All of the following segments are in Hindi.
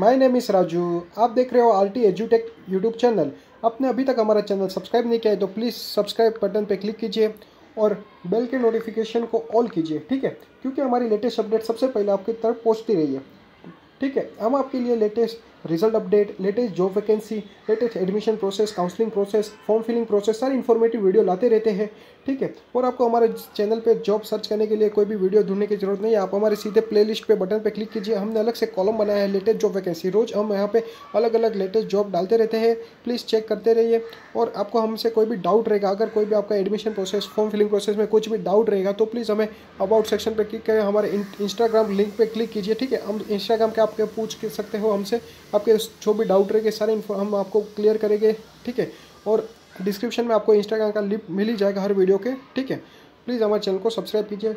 माय नेम इस राजू आप देख रहे हो आर टी एजुटेक यूट्यूब चैनल आपने अभी तक हमारा चैनल सब्सक्राइब नहीं किया है तो प्लीज़ सब्सक्राइब बटन पर क्लिक कीजिए और बेल के नोटिफिकेशन को ऑल कीजिए ठीक है क्योंकि हमारी लेटेस्ट अपडेट सबसे पहले आपकी तरफ पहुँचती रही है ठीक है हम आपके लिए latest result update latest job vacancy latest admission process counselling process form filling process सारी इन्फॉर्मेटिव वीडियो लाते रहते हैं ठीक है और आपको हमारे चैनल पे जॉब सर्च करने के लिए कोई भी वीडियो ढूंढने की जरूरत नहीं है आप हमारे सीधे प्लेलिस्ट पे बटन पे क्लिक कीजिए हमने अलग से कॉलम बनाया है लेटेस्ट जॉब वैकेंसी रोज़ हम यहाँ पे अलग अलग लेटेस्ट जॉब डालते रहते हैं प्लीज़ चेक करते रहिए और आपको हमसे कोई भी डाउट रहेगा अगर कोई भी आपका admission process form filling process में कुछ भी डाउट रहेगा तो प्लीज़ हमें अबाउट सेक्शन पर क्लिक करें हमारे इंस्टाग्राम लिंक पर क्लिक कीजिए ठीक है हम इंस्टाग्राम के आपके पूछ सकते हो हमसे आपके जो भी डाउट रहेंगे सारे हम आपको क्लियर करेंगे ठीक है और डिस्क्रिप्शन में आपको इंस्टाग्राम का लिंक मिल ही जाएगा हर वीडियो के ठीक है प्लीज़ हमारे चैनल को सब्सक्राइब कीजिए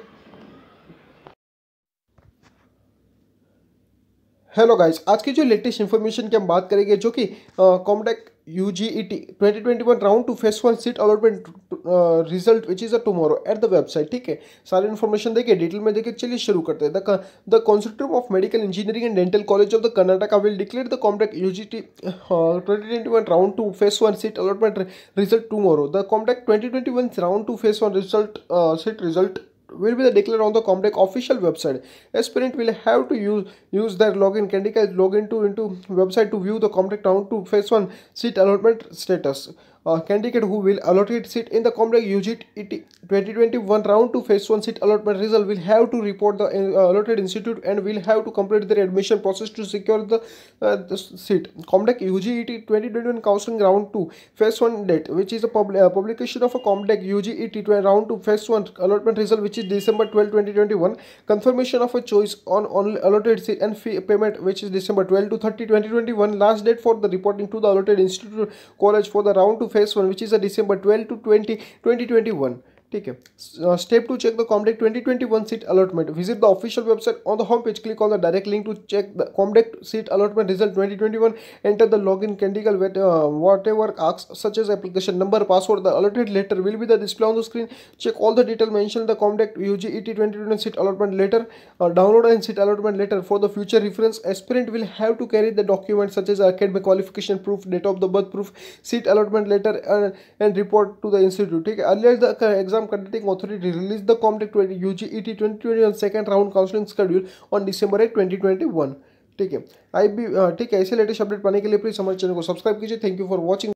हेलो गाइस आज की जो लेटेस्ट इन्फॉर्मेशन की हम बात करेंगे जो कि COMEDK UGET 2021 round two phase one seat allotment result which is a tomorrow at the website ठीक है सारी इन्फॉर्मेशन देखिए डिटेल में देखिए चलिए शुरू करते हैं the the कॉन्सर्ट्रम of medical engineering and dental college of the Karnataka will declare the compact you G T twenty twenty one round two phase one seat allotment result tomorrow the compact twenty twenty one round two phase one result seat result will be declared on the Comtech official website. Aspirant will have to use use their login Candy Crush login to into website to view the Comtech round to phase one seat allotment status uh, candidate who will allocate seat in the Comrade UGT 2021 round to phase 1 seat allotment result will have to report the uh, allotted institute and will have to complete their admission process to secure the, uh, the seat. Comdec UGET 2021 counseling round 2 phase 1 date which is a pub uh, publication of a Comdec UGET round 2 phase 1 allotment result which is December 12, 2021 confirmation of a choice on, on allotted seat and fee payment which is December 12 to 30, 2021 last date for the reporting to the allotted institute college for the round 2 phase 1 which is a December 12 to 20 2021 ठीक है step two check the COMEDK 2021 seat allotment visit the official website on the home page click on the direct link to check the COMEDK seat allotment result 2021 enter the log in candidate whatever asks such as application number password the allotted letter will be the display on the screen check all the detail mention the COMEDK U G E T twenty seat allotment letter download and seat allotment letter for the future reference aspirant will have to carry the document such as academic qualification proof date of the birth proof seat allotment letter and report to the institute ठीक है earlier the exam exam contracting authority released the Comtech UGET 2021 second round counseling schedule on December 8, 2021. ठीक है आई भी ठीक है ऐसे लेटेस्ट अपडेट पाने के लिए प्लीज हमारे चैनल को सब्सक्राइब कीजिए थैंक यू फॉर वॉचिंग